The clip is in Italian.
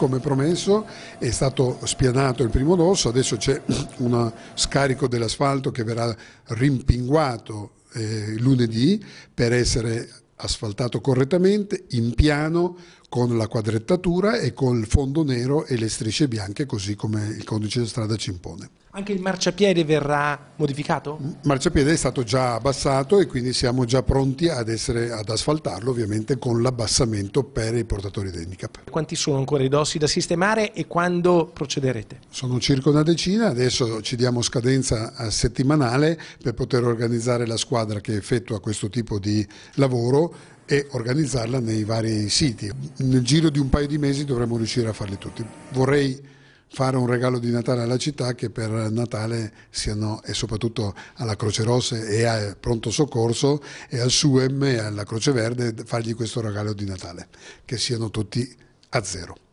come promesso, è stato spianato il primo dosso, adesso c'è uno scarico dell'asfalto che verrà rimpinguato eh, lunedì per essere asfaltato correttamente, in piano, con la quadrettatura e col fondo nero e le strisce bianche così come il codice di strada ci impone. Anche il marciapiede verrà modificato? Il marciapiede è stato già abbassato e quindi siamo già pronti ad, essere, ad asfaltarlo ovviamente con l'abbassamento per i portatori di handicap. Quanti sono ancora i dossi da sistemare e quando procederete? Sono circa una decina, adesso ci diamo scadenza settimanale per poter organizzare la squadra che effettua questo tipo di lavoro e organizzarla nei vari siti. Nel giro di un paio di mesi dovremmo riuscire a farli tutti. Vorrei fare un regalo di Natale alla città che per Natale siano e soprattutto alla Croce Rossa e al Pronto Soccorso e al SUEM e alla Croce Verde fargli questo regalo di Natale, che siano tutti a zero.